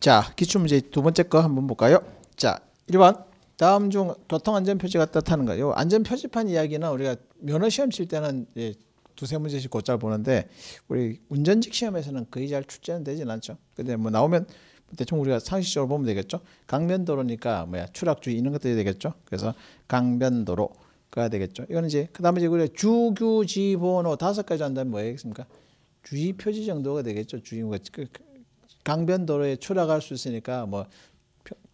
자, 기출 문제 두 번째 거 한번 볼까요? 자, 1번. 다음 중 교통 안전 표지가 뜻하는 거요. 안전 표지판 이야기는 우리가 면허 시험 칠 때는 예, 두세 문제씩 곧잘 보는데 우리 운전직 시험에서는 거의 잘 출제는 되진 않죠. 근데 뭐 나오면 대충 우리가 상식적으로 보면 되겠죠. 강변도로니까 뭐야 추락주의 이런 것들이 되겠죠. 그래서 강변도로가 야 되겠죠. 이거는 이제 그다음에 이제 우리가 주규지번호 다섯 가지 한다면 뭐겠습니까? 주의 표지 정도가 되겠죠. 주의가 뭐 그, 그 강변도로에 추락할 수 있으니까 뭐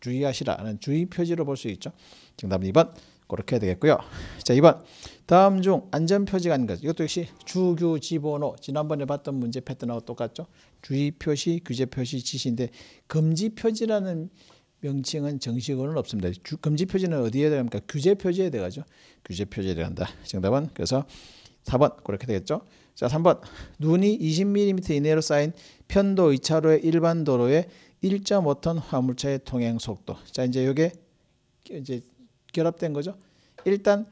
주의하시라는 주의 표지로 볼 수 있죠. 정답은 2번 그렇게 해야 되겠고요. 자 2번 다음 중 안전표지가 아닌 것 이것도 역시 주규 지번호 지난번에 봤던 문제 패턴하고 똑같죠. 주의 표시, 규제 표시, 지시인데 금지 표지라는 명칭은 정식으로는 없습니다. 주, 금지 표지는 어디에 들어갑니까? 규제 표지에 들어가죠. 규제 표지에 들어간다. 정답은 그래서 4번 그렇게 되겠죠. 자, 3번. 눈이 20mm 이내로 쌓인 편도 2차로의 일반 도로에 1.5톤 화물차의 통행 속도. 자, 이제 요게 이제 결합된 거죠. 일단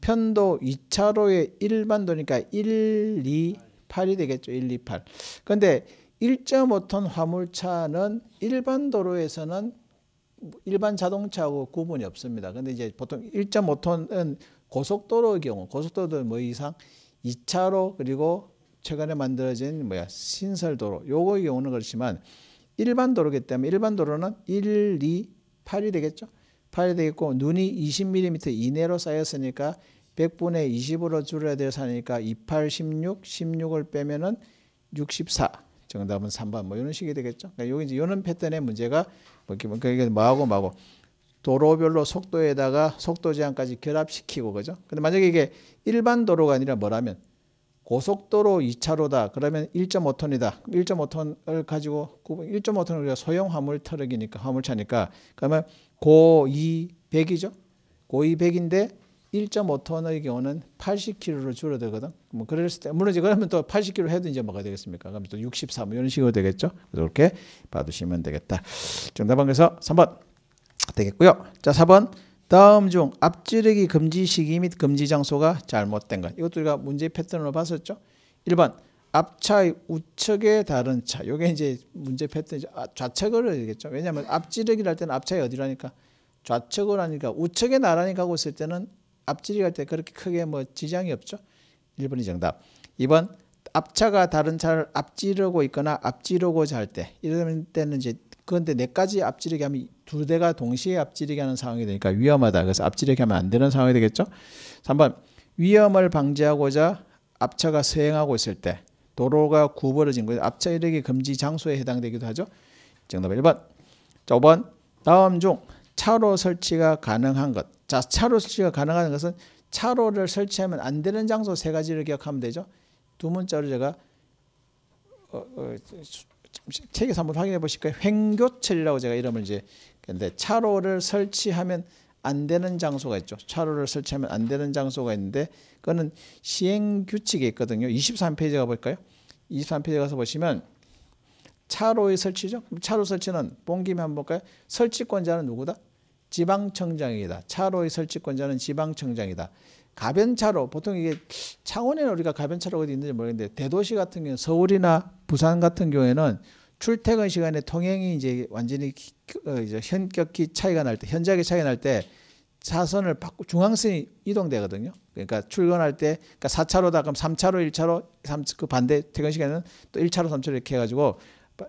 편도 2차로의 일반 도니까 1, 2, 8이 되겠죠. 1, 2, 8. 근데 1.5톤 화물차는 일반 도로에서는 일반 자동차하고 구분이 없습니다. 근데 이제 보통 1.5톤은 고속도로의 경우, 고속도로 뭐 이상 2차로 그리고 최근에 만들어진 뭐야 신설도로 요거의 경우는 그렇지만 일반 도로기 때문에 일반 도로는 1, 2, 8이 되겠죠. 8이 되겠고 눈이 20mm 이내로 쌓였으니까 100분의 20으로 줄여야 될서하니까 28, 16, 16을 빼면은 64. 정답은 3번 뭐 이런 식이 되겠죠. 그러니까 요게 이제 요런 패턴의 문제가 뭐이 그게 그러니까 뭐하고 뭐하고 도로별로 속도에다가 속도 제한까지 결합시키고 그죠? 근데 만약에 이게 일반 도로가 아니라 뭐라면 고속도로 2차로다. 그러면 1.5톤이다. 1.5톤을 가지고 1.5톤은 우리가 소형 화물 트럭이니까 화물차니까 그러면 고2 0 0이죠 고2 0 0인데 1.5톤의 경우는 80kg로 줄어들거든. 뭐 그랬을 때 물론 이제 그러면 또 80kg 해도 이제 뭐가 되겠습니까? 그럼 또 63, 뭐 이런 식으로 되겠죠. 그래서 이렇게 봐두시면 되겠다. 정답은 그래서 3번. 되겠고요. 자, 4번. 다음 중 앞지르기 금지 시기 및 금지 장소가 잘못된 것. 이것도 우리가 문제 패턴으로 봤었죠. 1번. 앞차의 우측에 다른 차. 요게 이제 문제 패턴이죠. 아, 좌측으로 되겠죠. 왜냐하면 앞지르기를 할 때는 앞차의 어디라니까 좌측으로 하니까 우측에 나란히 가고 있을 때는 앞지르기 할 때 그렇게 크게 뭐 지장이 없죠. 1번이 정답. 2번 앞차가 다른 차를 앞지르고 있거나 앞지르고자 할때이러 때는 이제 그런데 네까지 앞지르게 하면 두 대가 동시에 앞지르게 하는 상황이 되니까 위험하다. 그래서 앞지르게 하면 안 되는 상황이 되겠죠. 3번 위험을 방지하고자 앞차가 수행하고 있을 때 도로가 구부러진 거에 앞차 이르기 금지 장소에 해당되기도 하죠. 정답 1번. 자, 5번. 다음 중 차로 설치가 가능한 것. 자, 차로 설치가 가능한 것은 차로를 설치하면 안 되는 장소 세 가지를 기억하면 되죠. 두 문자로 제가 어, 어, 책에서 한번 확인해 보실까요? 횡교철이라고 제가 이름을 이제 근데 차로를 설치하면 안 되는 장소가 있죠. 차로를 설치하면 안 되는 장소가 있는데 그거는 시행 규칙이 있거든요. 23페이지 가 볼까요? 23페이지 가서 보시면 차로의 설치죠. 차로 설치는 본 김에 한번 볼까요? 설치권자는 누구다? 지방청장이다. 차로의 설치권자는 지방청장이다. 가변차로 보통 이게 창원에는 우리가 가변차로가 어디 있는지 모르겠는데 대도시 같은 경우 서울이나 부산 같은 경우에는 출퇴근 시간에 통행이 이제 완전히 어, 이제 현격히 차이가 날 때 현저하게 차이가 날 때 차선을 바꾸 중앙선이 이동되거든요. 그러니까 출근할 때 그러니까 4차로다 그럼 3차로 1차로 3, 그 반대 퇴근 시간에는 또 1차로 3차로 이렇게 해가지고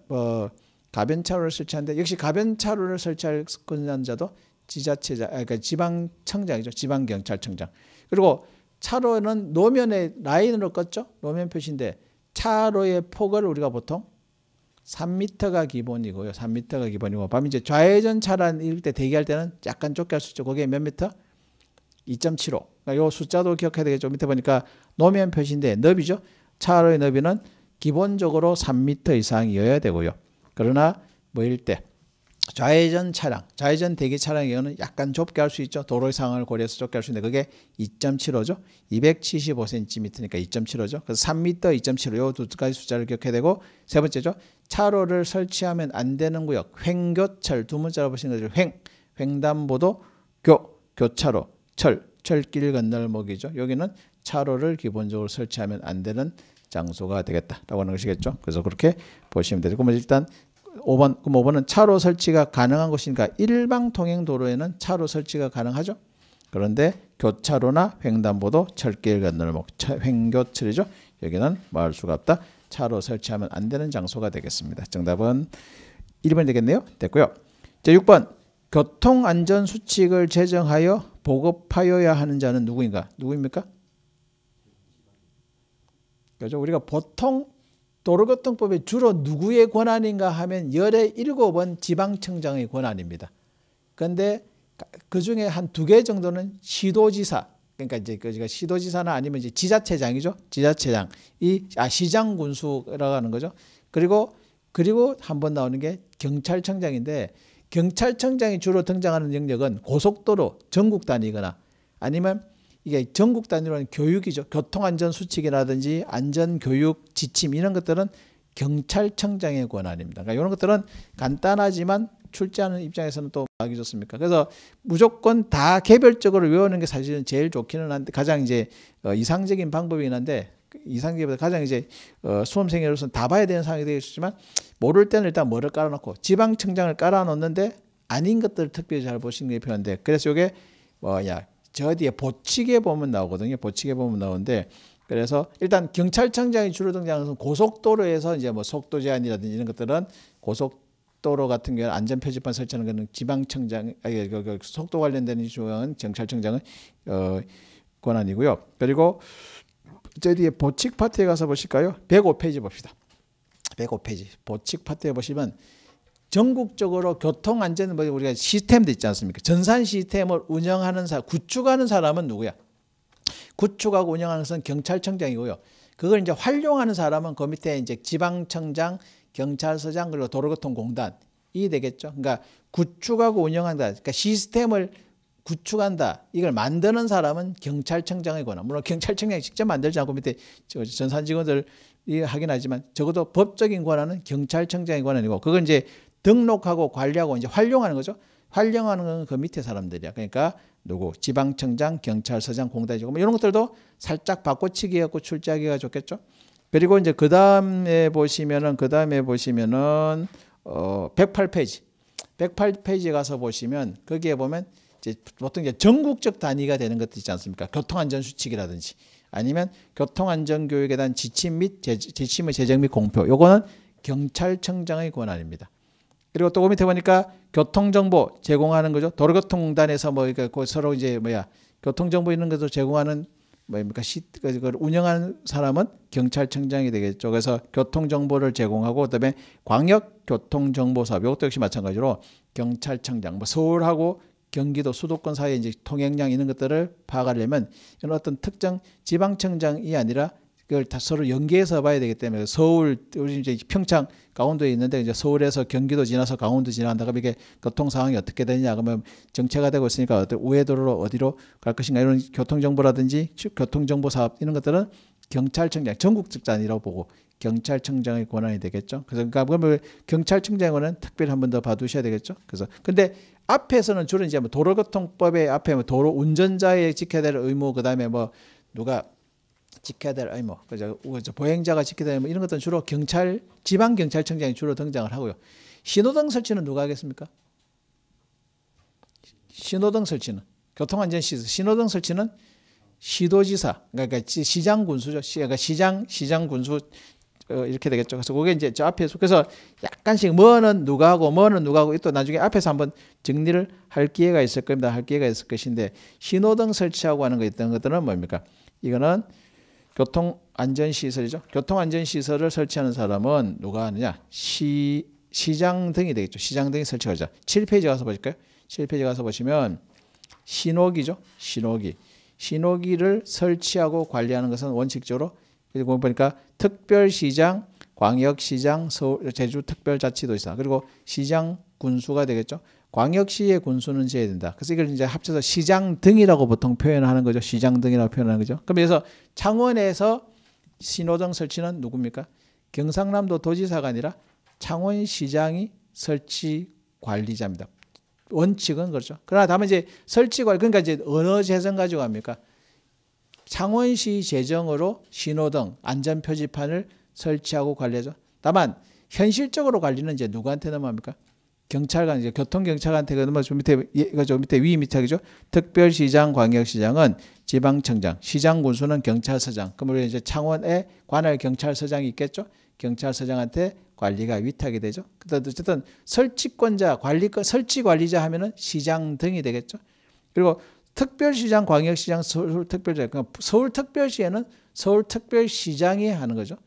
뭐 가변차로를 설치하는데 역시 가변차로를 설치할 권한자도 지자체장, 아, 그러니까 지방청장이죠. 지방경찰청장. 그리고 차로는 노면의 라인으로 껐죠. 노면 표시인데 차로의 폭을 우리가 보통 3m가 기본이고요. 3m가 기본이고 밤 이제 좌회전 차란 이럴 때 대기할 때는 약간 좁게 할 수 있죠. 거기에 몇 미터? 2.75. 그러니까 요 숫자도 기억해야 되겠죠. 밑에 보니까 노면 표시인데 너비죠. 차로의 너비는 기본적으로 3m 이상이어야 되고요. 그러나 뭐일 때 좌회전 차량, 좌회전 대기 차량의 경우는 약간 좁게 할 수 있죠. 도로의 상황을 고려해서 좁게 할 수 있는데 그게 2.75죠. 275cm니까 2.75죠. 그래서 3m, 2.75요두 가지 숫자를 기억해야 되고 세 번째죠. 차로를 설치하면 안 되는 구역, 횡교철 두 문자로 보시는 거죠. 횡, 횡단보도, 교, 교차로, 철, 철길 건널목이죠. 여기는 차로를 기본적으로 설치하면 안 되는 장소가 되겠다라고 하는 것이겠죠. 그래서 그렇게 보시면 되고 일단 5번, 그럼 5번은 차로 설치가 가능한 곳니까 일방 통행 도로에는 차로 설치가 가능하죠. 그런데 교차로나 횡단보도, 철길 건널목, 횡교철이죠. 여기는 마을 수가 없다. 차로 설치하면 안 되는 장소가 되겠습니다. 정답은 1번이 되겠네요. 됐고요. 자, 6번. 교통안전수칙을 제정하여 보급하여야 하는 자는 누구인가? 누구입니까? 그죠? 우리가 보통 도로교통법이 주로 누구의 권한인가 하면 열의 일곱은 지방청장의 권한입니다. 그런데 그 중에 한 두 개 정도는 시도지사, 그러니까 이제 그가 시도지사나 아니면 이제 지자체장이죠. 지자체장, 이아 시장 군수라고 하는 거죠. 그리고 그리고 한 번 나오는 게 경찰청장인데 경찰청장이 주로 등장하는 영역은 고속도로 전국 단위거나 아니면 이게 전국 단위로는 교육이죠. 교통안전수칙이라든지 안전교육 지침 이런 것들은 경찰청장의 권한입니다. 그러니까 이런 것들은 간단하지만 출제하는 입장에서는 또 막이 좋습니까? 그래서 무조건 다 개별적으로 외우는 게 사실은 제일 좋기는 한데 가장 이제 어, 이상적인 방법이긴 한데 이상기보다 가장 이제 어, 수험생으로서는 다 봐야 되는 상황이 되겠지만 모를 때는 일단 뭐를 깔아놓고 지방청장을 깔아놓는데 아닌 것들을 특별히 잘 보시는 게 필요한데 그래서 이게 뭐야 저 뒤에 보치게 보면 나오거든요. 보치게 보면 나오는데 그래서 일단 경찰청장이 주로 등장하는 것은 고속도로에서 이제 뭐 속도 제한이라든지 이런 것들은 고속도로 같은 경우는 안전 표지판 설치하는 것은 지방청장 아니 그, 그, 그 속도 관련된 주요한 경찰청장은 어 권한이고요. 그리고 저 뒤에 보칙 파트에 가서 보실까요? 105페이지 봅시다. 105페이지 보칙 파트에 보시면 전국적으로 교통안전 뭐 우리가 시스템도 있지 않습니까? 전산 시스템을 운영하는 사람, 구축하는 사람은 누구야? 구축하고 운영하는 것은 경찰청장이고요. 그걸 이제 활용하는 사람은 그 밑에 이제 지방청장, 경찰서장 그리고 도로교통공단 이 되겠죠. 그러니까 구축하고 운영한다. 그러니까 시스템을 구축한다. 이걸 만드는 사람은 경찰청장이거나 물론 경찰청장이 직접 만들지 않고 밑에 전산 직원들 이 하긴 하지만 적어도 법적인 권한은 경찰청장의 권한이고 그걸 이제 등록하고 관리하고 이제 활용하는 거죠. 활용하는 건 그 밑에 사람들이야. 그러니까 누구 지방청장, 경찰서장, 공단이고 뭐 이런 것들도 살짝 바꿔치기 하고 출제하기가 좋겠죠. 그리고 이제 그 다음에 보시면은 그 다음에 보시면은 어 108페이지, 108페이지 가서 보시면 거기에 보면 이제 보통 이제 전국적 단위가 되는 것도 있지 않습니까? 교통안전 수칙이라든지 아니면 교통안전 교육에 대한 지침 및 제, 지침의 제정 및 공표. 요거는 경찰청장의 권한입니다. 그리고 또 밑에 보니까 교통정보 제공하는 거죠. 도로교통공단에서 뭐 그러니까 서로 이제 뭐야 교통정보 있는 것도 제공하는 뭐입니까 시 그, 그걸 운영하는 사람은 경찰청장이 되겠죠. 그래서 교통정보를 제공하고 그다음에 광역교통정보사업 이것도 역시 마찬가지로 경찰청장 뭐 서울하고 경기도 수도권 사이에 이제 통행량 있는 것들을 파악하려면 이런 어떤 특정 지방청장이 아니라 그걸 다 서로 연계해서 봐야 되기 때문에 서울 우리 이제 평창 강원도에 있는데 이제 서울에서 경기도 지나서 강원도 지나간다 그러면 이게 교통 상황이 어떻게 되냐 그러면 정체가 되고 있으니까 어떤 우회도로 어디로 갈 것인가 이런 교통 정보라든지 교통 정보 사업 이런 것들은 경찰청장 전국집단이라고 보고 경찰청장의 권한이 되겠죠. 그래서 그러니까 그러면 경찰청장의 권한 특별히 한 번 더 봐두셔야 되겠죠. 그래서 근데 앞에서는 주로 이제 뭐 도로교통법에 앞에 뭐 도로 운전자의 지켜야 될 의무 그다음에 뭐 누가 지켜야 될 의무, 뭐, 그죠? 그 보행자가 지켜야 될 의무 뭐 이런 것들은 주로 경찰, 지방 경찰청장이 주로 등장을 하고요. 신호등 설치는 누가 하겠습니까? 신호등 설치는 교통안전시설, 신호등 설치는 시도지사, 그러니까 시장 군수죠. 그러니까 시장 시장 군수 어, 이렇게 되겠죠. 그래서 그게 이제 저 앞에 서 그래서 약간씩 뭐는 누가 하고 뭐는 누가 하고 또 나중에 앞에서 한번 정리를 할 기회가 있을 겁니다. 할 기회가 있을 것인데 신호등 설치하고 하는 거 있던 것들은 뭡니까? 이거는 교통 안전 시설이죠. 교통 안전 시설을 설치하는 사람은 누가 하느냐? 시 시장 등이 되겠죠. 시장 등이 설치하자. 7페이지 가서 보실까요? 7페이지 가서 보시면 신호기죠. 신호기. 신호기를 설치하고 관리하는 것은 원칙적으로 그리고 보니까 특별시장, 광역시장, 서울, 제주특별자치도지사 그리고 시장 군수가 되겠죠. 광역시의 군수는 지어야 된다. 그래서 이걸 이제 합쳐서 시장 등이라고 보통 표현하는 거죠. 시장 등이라고 표현하는 거죠. 그래서 창원에서 신호등 설치는 누굽니까? 경상남도 도지사가 아니라 창원시장이 설치 관리자입니다. 원칙은 그렇죠. 그러나 다만 이제 설치 관리, 그러니까 이제 어느 재정 가지고 합니까? 창원시 재정으로 신호등, 안전표지판을 설치하고 관리하죠. 다만 현실적으로 관리는 이제 누구한테 넘어갑니까? 뭐 경찰관 이제 교통 경찰관한테 그는면좀 밑에 예, 이거 좀 밑에 위 밑에죠. 특별시장 광역시장은 지방청장, 시장 군수는 경찰서장. 그러면 이제 창원에 관할 경찰서장이 있겠죠. 경찰서장한테 관리가 위탁이 되죠. 그다음 어쨌든 설치권자 관리 설치 관리자 하면은 시장 등이 되겠죠. 그리고 특별시장, 광역시장, 서울특별시 그니까 서울특별시에는 서울특별시장이 하는 거죠.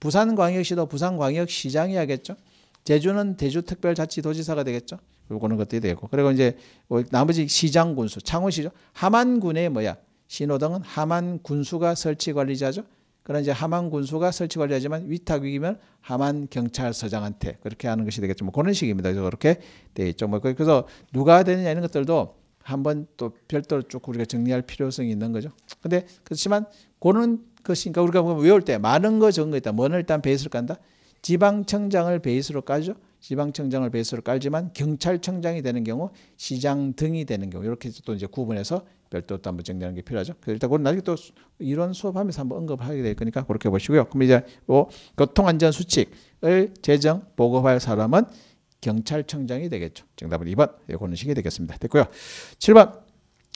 부산광역시도 부산광역시장이 하겠죠. 제주는 대주특별자치도지사가 되겠죠. 요거는 것도이 되고 그리고 이제 뭐 나머지 시장 군수 창원시죠. 함안군의 뭐야 신호등은 함안 군수가 설치 관리자죠. 그런 이제 함안 군수가 설치 관리하지만 위탁 위기면 함안 경찰서장한테 그렇게 하는 것이 되겠죠. 뭐 그런 식입니다. 그래서 그렇게 돼 있죠. 뭐 그, 그래서 누가 되느냐 이런 것들도 한번 또 별도로 쭉 우리가 정리할 필요성이 있는 거죠. 근데 그렇지만 그런 것이니까 우리가 외울 때 많은 거 적은 거 있다. 뭐는 일단 베이스를 깐다. 지방청장을 베이스로 깔죠 지방청장을 베이스로 깔지만 경찰청장이 되는 경우 시장 등이 되는 경우 이렇게 또 이제 구분해서 별도 또 한번 정리하는 게 필요하죠. 그래서 일단 그건 나중에 또 이런 수업하면서 한번 언급하게 될 거니까 그렇게 보시고요. 그럼 이제 뭐 교통안전 수칙을 제정 보고할 사람은 경찰청장이 되겠죠. 정답은 2번. 이거는 식이 되겠습니다. 됐고요. 7번